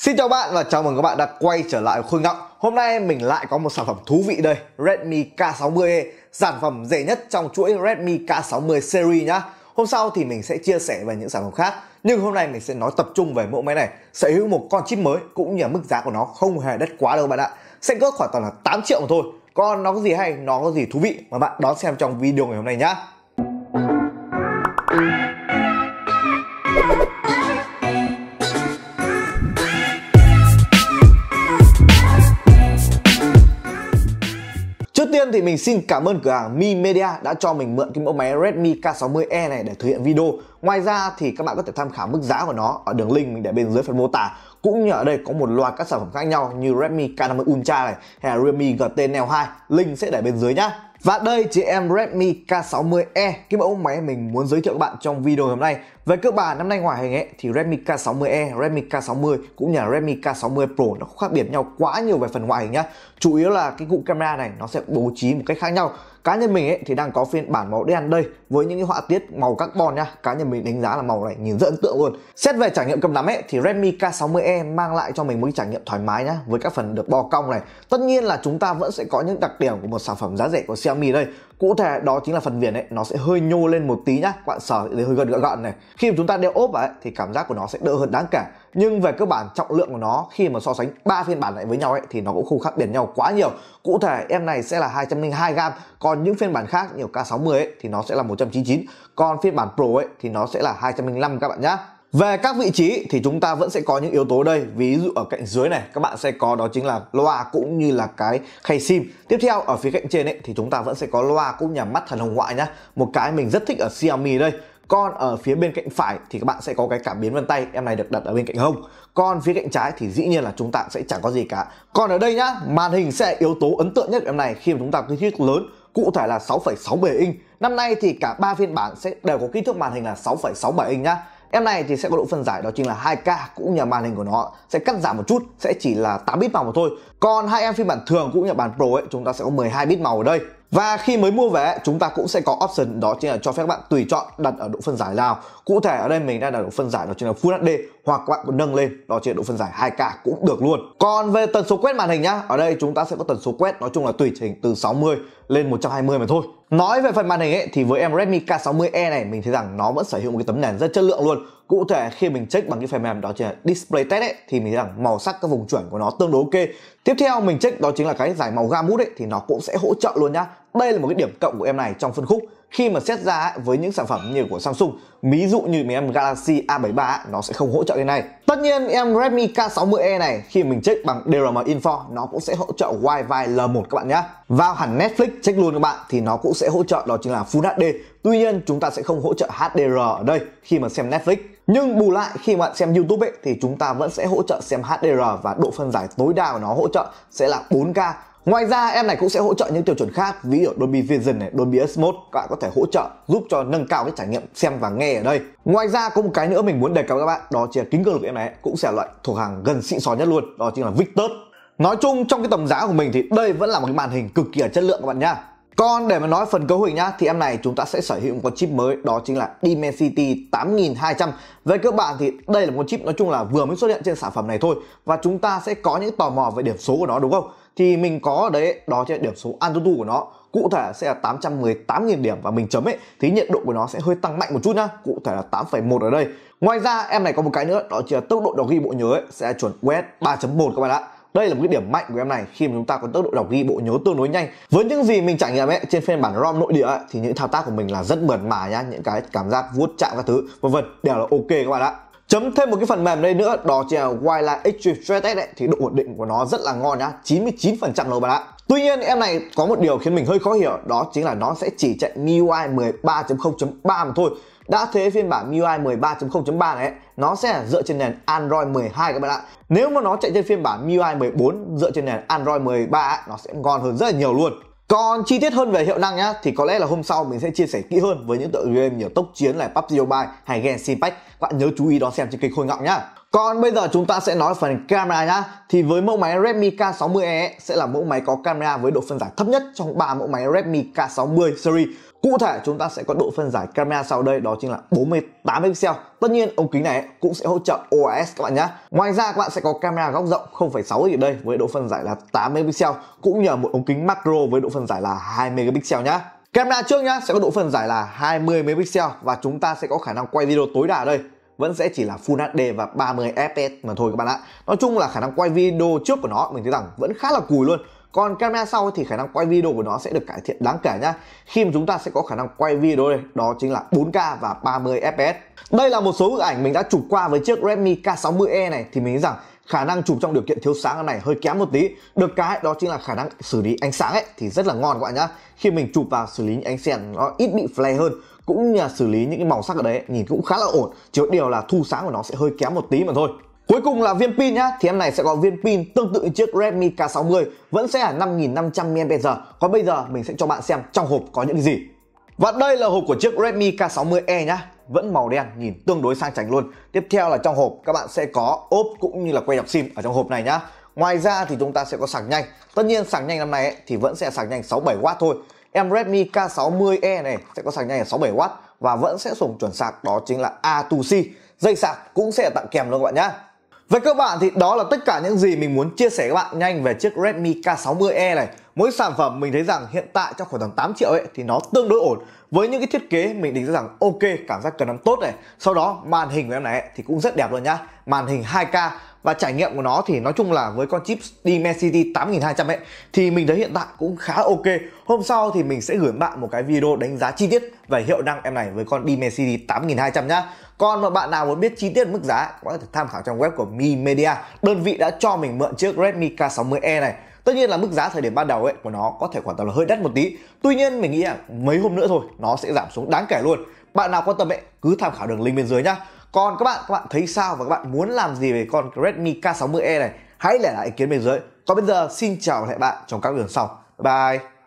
Xin chào bạn và chào mừng các bạn đã quay trở lại Khôi Ngọng Hôm nay mình lại có một sản phẩm thú vị đây Redmi K60e Sản phẩm rẻ nhất trong chuỗi Redmi K60 series nhá Hôm sau thì mình sẽ chia sẻ về những sản phẩm khác Nhưng hôm nay mình sẽ nói tập trung về mẫu máy này Sở hữu một con chip mới cũng như mức giá của nó không hề đắt quá đâu bạn ạ Xanh cước khoảng tầm là 8 triệu mà thôi Còn nó có gì hay, nó có gì thú vị mà bạn đón xem trong video ngày hôm nay nhá thì mình xin cảm ơn cửa hàng Mi Media đã cho mình mượn cái mẫu máy Redmi K60e này để thực hiện video. Ngoài ra thì các bạn có thể tham khảo mức giá của nó ở đường link mình để bên dưới phần mô tả. Cũng như ở đây có một loạt các sản phẩm khác nhau như Redmi K50 Ultra này hay là redmi GT Neo 2, link sẽ để bên dưới nhé và đây chị em Redmi K60e, cái mẫu máy mình muốn giới thiệu các bạn trong video hôm nay. Về cơ bản năm nay ngoài hình ấy thì Redmi K60e, Redmi K60 cũng như là Redmi K60 Pro nó khác biệt nhau quá nhiều về phần ngoại hình nhá. Chủ yếu là cái cụm camera này nó sẽ bố trí một cách khác nhau cá nhân mình ấy thì đang có phiên bản màu đen đây với những cái họa tiết màu carbon nhá. cá nhân mình đánh giá là màu này nhìn rất ấn tượng luôn xét về trải nghiệm cầm nắm ấy thì Redmi K60e mang lại cho mình một cái trải nghiệm thoải mái nhá với các phần được bo cong này tất nhiên là chúng ta vẫn sẽ có những đặc điểm của một sản phẩm giá rẻ của Xiaomi đây cụ thể đó chính là phần viền ấy nó sẽ hơi nhô lên một tí nhá các bạn sở thì hơi gần gọn gọn này khi mà chúng ta đeo ốp vào ấy, thì cảm giác của nó sẽ đỡ hơn đáng kể nhưng về cơ bản trọng lượng của nó khi mà so sánh ba phiên bản lại với nhau ấy thì nó cũng không khác biệt nhau quá nhiều cụ thể em này sẽ là 202 gram còn những phiên bản khác như K60 ấy thì nó sẽ là 199 còn phiên bản Pro ấy thì nó sẽ là 205 các bạn nhá về các vị trí thì chúng ta vẫn sẽ có những yếu tố đây Ví dụ ở cạnh dưới này các bạn sẽ có đó chính là loa cũng như là cái khay sim Tiếp theo ở phía cạnh trên ấy, thì chúng ta vẫn sẽ có loa cũng nhà mắt thần hồng ngoại nhá Một cái mình rất thích ở Xiaomi đây còn ở phía bên cạnh phải thì các bạn sẽ có cái cảm biến vân tay Em này được đặt ở bên cạnh hông Còn phía cạnh trái thì dĩ nhiên là chúng ta sẽ chẳng có gì cả Còn ở đây nhá, màn hình sẽ là yếu tố ấn tượng nhất của em này Khi mà chúng ta có kích thước lớn Cụ thể là 6,67 inch Năm nay thì cả ba phiên bản sẽ đều có kích thước màn hình là 6,67 inch nhá Em này thì sẽ có độ phân giải đó chính là 2K cũng như màn hình của nó sẽ cắt giảm một chút sẽ chỉ là 8 bit màu mà thôi. Còn hai em phiên bản thường cũng như bản Pro ấy chúng ta sẽ có 12 bit màu ở đây. Và khi mới mua vé chúng ta cũng sẽ có option đó chính là cho phép bạn tùy chọn đặt ở độ phân giải nào. Cụ thể ở đây mình đang đặt độ phân giải đó chính là Full HD hoặc bạn có nâng lên đó chính là độ phân giải 2K cũng được luôn. Còn về tần số quét màn hình nhá, ở đây chúng ta sẽ có tần số quét nói chung là tùy chỉnh từ 60 lên 120 mà thôi. Nói về phần màn hình ấy thì với em Redmi K60e này mình thấy rằng nó vẫn sở hữu một cái tấm nền rất chất lượng luôn cụ thể khi mình check bằng cái phần mềm đó chính là display test ấy, thì mình thấy rằng màu sắc các vùng chuẩn của nó tương đối ok tiếp theo mình check đó chính là cái giải màu gamut ấy thì nó cũng sẽ hỗ trợ luôn nhá đây là một cái điểm cộng của em này trong phân khúc khi mà xét ra với những sản phẩm như của Samsung ví dụ như mấy em Galaxy A73 ấy, nó sẽ không hỗ trợ cái này Tất nhiên em Redmi K60e này khi mình check bằng DRM Info nó cũng sẽ hỗ trợ Wi-Fi L1 các bạn nhé. Vào hẳn Netflix check luôn các bạn thì nó cũng sẽ hỗ trợ đó chính là Full HD. Tuy nhiên chúng ta sẽ không hỗ trợ HDR ở đây khi mà xem Netflix. Nhưng bù lại khi mà bạn xem YouTube ấy, thì chúng ta vẫn sẽ hỗ trợ xem HDR và độ phân giải tối đa của nó hỗ trợ sẽ là 4K Ngoài ra em này cũng sẽ hỗ trợ những tiêu chuẩn khác ví dụ Dolby Vision này, Dolby Atmos các bạn có thể hỗ trợ giúp cho nâng cao cái trải nghiệm xem và nghe ở đây. Ngoài ra có một cái nữa mình muốn đề cập các bạn đó chính là kính cường lực em này cũng sẽ loại thuộc hàng gần xịn sò nhất luôn đó chính là Victus. Nói chung trong cái tầm giá của mình thì đây vẫn là một cái màn hình cực kỳ là chất lượng các bạn nhá. Còn để mà nói phần cấu hình nhá thì em này chúng ta sẽ sở hữu một con chip mới đó chính là Dimensity 8200. về cơ bản thì đây là một chip nói chung là vừa mới xuất hiện trên sản phẩm này thôi và chúng ta sẽ có những tò mò về điểm số của nó đúng không? thì mình có ở đấy đó chính là điểm số AnTuTu của nó cụ thể sẽ là 818.000 điểm và mình chấm ấy thì nhiệt độ của nó sẽ hơi tăng mạnh một chút nhá cụ thể là 8,1 ở đây ngoài ra em này có một cái nữa đó chính là tốc độ đọc ghi bộ nhớ ấy, sẽ là chuẩn US 3.1 các bạn ạ đây là một cái điểm mạnh của em này khi mà chúng ta có tốc độ đọc ghi bộ nhớ tương đối nhanh với những gì mình trải nghiệm ấy trên phiên bản rom nội địa ấy, thì những thao tác của mình là rất mượt mà nhá những cái cảm giác vuốt chạm các thứ vân vân đều là ok các bạn ạ Chấm thêm một cái phần mềm đây nữa đó chính là Wildlife Extreme Stress Test ấy, thì độ ổn định của nó rất là ngon nhá, 99% rồi bạn ạ. Tuy nhiên em này có một điều khiến mình hơi khó hiểu đó chính là nó sẽ chỉ chạy MIUI 13.0.3 mà thôi. Đã thế phiên bản MIUI 13.0.3 này nó sẽ dựa trên nền Android 12 các bạn ạ. Nếu mà nó chạy trên phiên bản MIUI 14 dựa trên nền Android 13 ấy, nó sẽ ngon hơn rất là nhiều luôn còn chi tiết hơn về hiệu năng nhá thì có lẽ là hôm sau mình sẽ chia sẻ kỹ hơn với những tựa game như tốc chiến này PUBG Mobile hay Genshin Impact. Các bạn nhớ chú ý đón xem trên kênh Khôi Ngọng nhá. Còn bây giờ chúng ta sẽ nói phần camera nhá. Thì với mẫu máy Redmi K60e sẽ là mẫu máy có camera với độ phân giải thấp nhất trong ba mẫu máy Redmi K60 series Cụ thể chúng ta sẽ có độ phân giải camera sau đây đó chính là 48 pixel. Tất nhiên ống kính này cũng sẽ hỗ trợ OIS các bạn nhé. Ngoài ra các bạn sẽ có camera góc rộng 0.6 ở đây với độ phân giải là 8 megapixel cũng nhờ một ống kính macro với độ phân giải là 2 megapixel nhé. Camera trước nhá sẽ có độ phân giải là 20 megapixel và chúng ta sẽ có khả năng quay video tối đa ở đây vẫn sẽ chỉ là Full HD và 30 fps mà thôi các bạn ạ. Nói chung là khả năng quay video trước của nó mình thấy rằng vẫn khá là cùi luôn còn camera sau thì khả năng quay video của nó sẽ được cải thiện đáng kể nhá khi mà chúng ta sẽ có khả năng quay video đây đó chính là 4K và 30 fps đây là một số bức ảnh mình đã chụp qua với chiếc Redmi K60e này thì mình nghĩ rằng khả năng chụp trong điều kiện thiếu sáng này hơi kém một tí được cái đó chính là khả năng xử lý ánh sáng ấy thì rất là ngon các bạn nhá khi mình chụp vào xử lý ánh sáng nó ít bị flare hơn cũng như là xử lý những cái màu sắc ở đấy nhìn cũng khá là ổn chỉ điều là thu sáng của nó sẽ hơi kém một tí mà thôi Cuối cùng là viên pin nhá, thì em này sẽ có viên pin tương tự như chiếc Redmi K60 vẫn sẽ là 5.500 mAh. Còn bây giờ mình sẽ cho bạn xem trong hộp có những gì. Và đây là hộp của chiếc Redmi K60e nhá, vẫn màu đen nhìn tương đối sang chảnh luôn. Tiếp theo là trong hộp các bạn sẽ có ốp cũng như là que đọc sim ở trong hộp này nhá. Ngoài ra thì chúng ta sẽ có sạc nhanh. Tất nhiên sạc nhanh năm này ấy, thì vẫn sẽ sạc nhanh 67W thôi. Em Redmi K60e này sẽ có sạc nhanh là 67W và vẫn sẽ dùng chuẩn sạc đó chính là A2C. Dây sạc cũng sẽ tặng kèm luôn các bạn nhá. Với các bạn thì đó là tất cả những gì mình muốn chia sẻ các bạn nhanh về chiếc Redmi K60e này mỗi sản phẩm mình thấy rằng hiện tại trong khoảng tầm 8 triệu ấy thì nó tương đối ổn với những cái thiết kế mình định ra rằng ok cảm giác cần nắm tốt này sau đó màn hình của em này ấy, thì cũng rất đẹp luôn nhá màn hình 2K và trải nghiệm của nó thì nói chung là với con chip Dimensity 8200 ấy thì mình thấy hiện tại cũng khá ok hôm sau thì mình sẽ gửi bạn một cái video đánh giá chi tiết về hiệu năng em này với con Dimensity 8200 nhá còn mà bạn nào muốn biết chi tiết mức giá có thể tham khảo trong web của Mi Media đơn vị đã cho mình mượn chiếc Redmi K60e này tất nhiên là mức giá thời điểm ban đầu ấy của nó có thể khoảng tầm là hơi đắt một tí tuy nhiên mình nghĩ là mấy hôm nữa thôi nó sẽ giảm xuống đáng kể luôn bạn nào quan tâm ấy cứ tham khảo đường link bên dưới nhá còn các bạn các bạn thấy sao và các bạn muốn làm gì về con Redmi K60e này hãy để lại ý kiến bên dưới còn bây giờ xin chào và hẹn bạn trong các đường sau bye, bye.